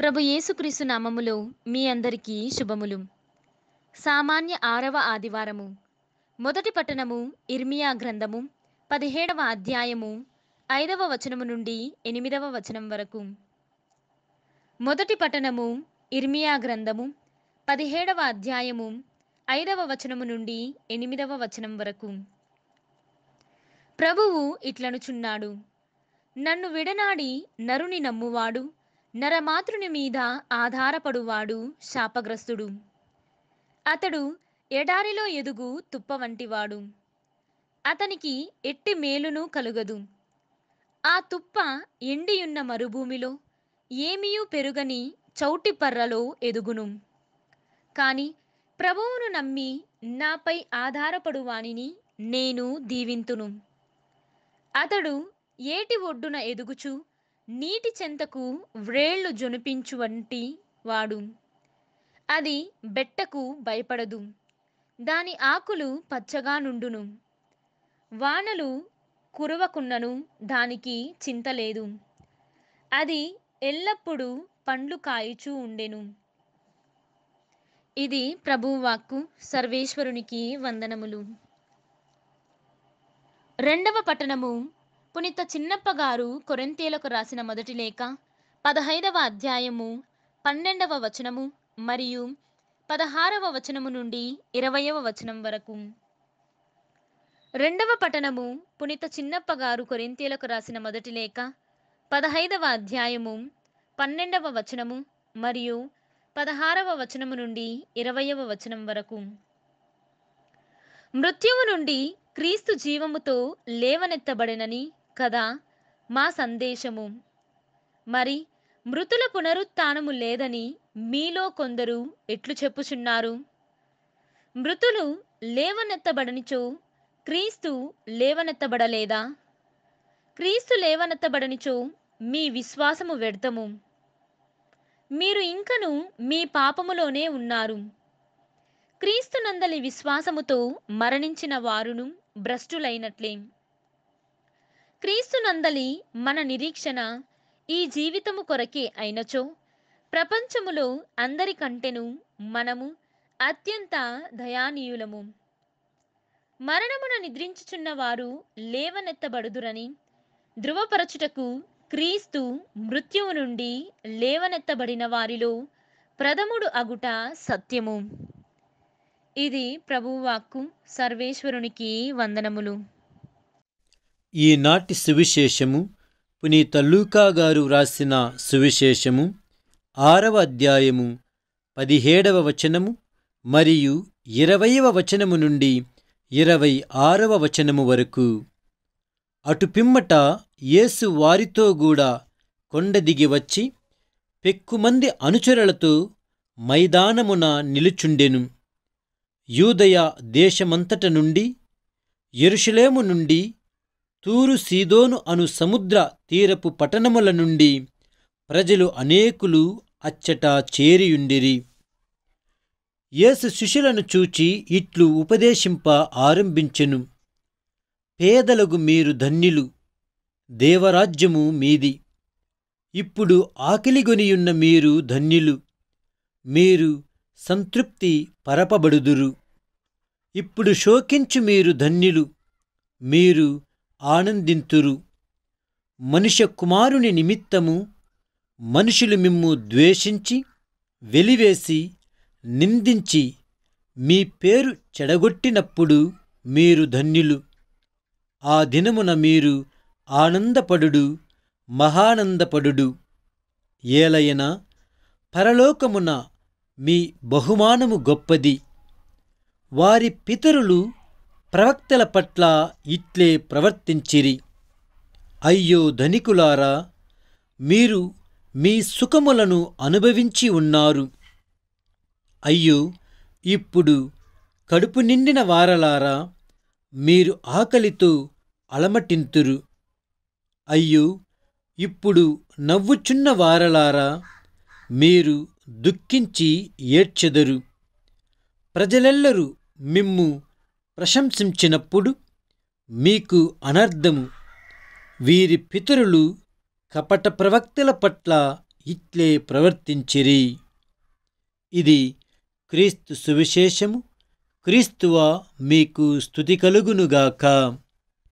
ప్రభు యేసుక్రీసు నామములో మీ అందరికీ శుభములు సామాన్య ఆరవ ఆదివారము మొదటి పట్టణము ఇర్మియా గ్రంథము పదిహేడవ అధ్యాయము ఐదవ వచనము నుండి ఎనిమిదవ వచనం వరకు మొదటి పట్టణము ఇర్మియా గ్రంథము పదిహేడవ అధ్యాయము ఐదవ వచనము నుండి ఎనిమిదవ వచనం వరకు ప్రభువు ఇట్లనుచున్నాడు నన్ను విడనాడి నరుని నమ్మువాడు నరమాతృని మీద ఆధారపడువాడు శాపగ్రస్తుడు అతడు ఎడారిలో ఎదుగు తుప్ప వంటివాడు అతనికి ఎట్టి మేలును కలుగదు ఆ తుప్ప ఎండియున్న మరుభూమిలో ఏమీయూ పెరుగని చౌటి పర్రలో ఎదుగును కాని ప్రభువును నమ్మి నాపై ఆధారపడు వానిని నేను దీవింతును అతడు ఏటి ఒడ్డున ఎదుగుచు నీటి చెంతకు వ్రేళ్లు జొనిపించు వంటి వాడు అది బెట్టకు భయపడదు దాని ఆకులు పచ్చగా నుండును వానలు కురవకున్నను దానికి చింత లేదు అది ఎల్లప్పుడూ పండ్లు కాయచూ ఉండెను ఇది ప్రభువాక్కు సర్వేశ్వరునికి వందనములు రెండవ పట్టణము పునీత చిన్నప్ప గారు కొరెంతేలకు రాసిన మొదటి లేఖ పదహైదవ అధ్యాయము పన్నెండవ వచనము మరియు పదహారవ వచనము నుండి ఇరవయవ వచనం వరకు రెండవ పఠనము పునీత చిన్నప్ప గారు కొరింతీలకు రాసిన మొదటి లేఖ పదహైదవ అధ్యాయము పన్నెండవ వచనము మరియు పదహారవ వచనము నుండి ఇరవయవ వచనం వరకు మృత్యువు నుండి క్రీస్తు జీవముతో లేవనెత్తబడినని కదా మా సందేశము మరి మృతుల పునరుత్నము లేదని మీలో కొందరు ఎట్లు చెప్పుచున్నారు మృతులు లేవనెత్తబడనిచో క్రీస్తు లేవనెత్తబడలేదా క్రీస్తు లేవనెత్తబడనిచో మీ విశ్వాసము వ్యర్థము మీరు ఇంకను మీ పాపములోనే ఉన్నారు క్రీస్తునందలి విశ్వాసముతో మరణించిన వారును భ్రష్టులైనట్లే క్రీస్తునందలి మన నిరీక్షణ ఈ జీవితము కొరకే అయినచో ప్రపంచములో అందరికంటేను మనము అత్యంత దయానీయులము మరణమున నిద్రించుచున్న వారు లేవనెత్తబడుదురని ధృవపరచుటకు క్రీస్తు మృత్యువు నుండి లేవనెత్తబడిన వారిలో ప్రథముడు అగుట సత్యము ఇది ప్రభువాక్కు సర్వేశ్వరునికి వందనములు ఈనాటి సువిశేషము పునీత లూకా గారు వ్రాసిన సువిశేషము ఆరవ అధ్యాయము పదిహేడవ వచనము మరియు ఇరవైవ వచనము నుండి ఇరవై ఆరవ వచనము వరకు అటు పిమ్మట యేసు వారితో కూడా కొండ దిగి వచ్చి పెక్కుమంది అనుచరులతో మైదానమున నిలుచుండెను యూదయ దేశమంతట నుండి ఎరుషులేము నుండి తూరు సీదోను అను సముద్ర తీరపు పట్టణముల నుండి ప్రజలు అనేకులు అచ్చట చేరియుండిరి యేసు శిష్యులను చూచి ఇట్లు ఉపదేశింప ఆరంభించెను పేదలకు మీరు ధన్యులు దేవరాజ్యము మీది ఇప్పుడు ఆకిలిగొనియున్న మీరు ధన్యులు మీరు సంతృప్తి పరపబడుదురు ఇప్పుడు శోకించు మీరు ధన్యులు మీరు ఆనందింతురు మనుష్య కుమారుని నిమిత్తము మనుషులు మిమ్ము ద్వేషించి వెలివేసి నిందించి మీ పేరు చెడగొట్టినప్పుడు మీరు ధన్యులు ఆ దినమున మీరు ఆనందపడు మహానందపడు ఏలయన పరలోకమున మీ బహుమానము గొప్పది వారి పితరులు ప్రవక్తల పట్ల ఇట్లే ప్రవర్తించిరి అయ్యో ధనికులారా మీరు మీ సుఖములను అనుభవించి ఉన్నారు అయ్యో ఇప్పుడు కడుపు నిండిన వారలారా మీరు ఆకలితో అలమటింతురు అయ్యో ఇప్పుడు నవ్వుచున్న వారలారా మీరు దుఃఖించి ఏడ్చెదరు ప్రజలెల్లరూ మిమ్ము ప్రశంసించినప్పుడు మీకు అనర్థము వీరి పితరులు కపట ప్రవక్తల పట్ల ఇట్లే ప్రవర్తించిరి ఇది క్రీస్తు సువిశేషము క్రీస్తువ మీకు స్థుతి కలుగునుగాక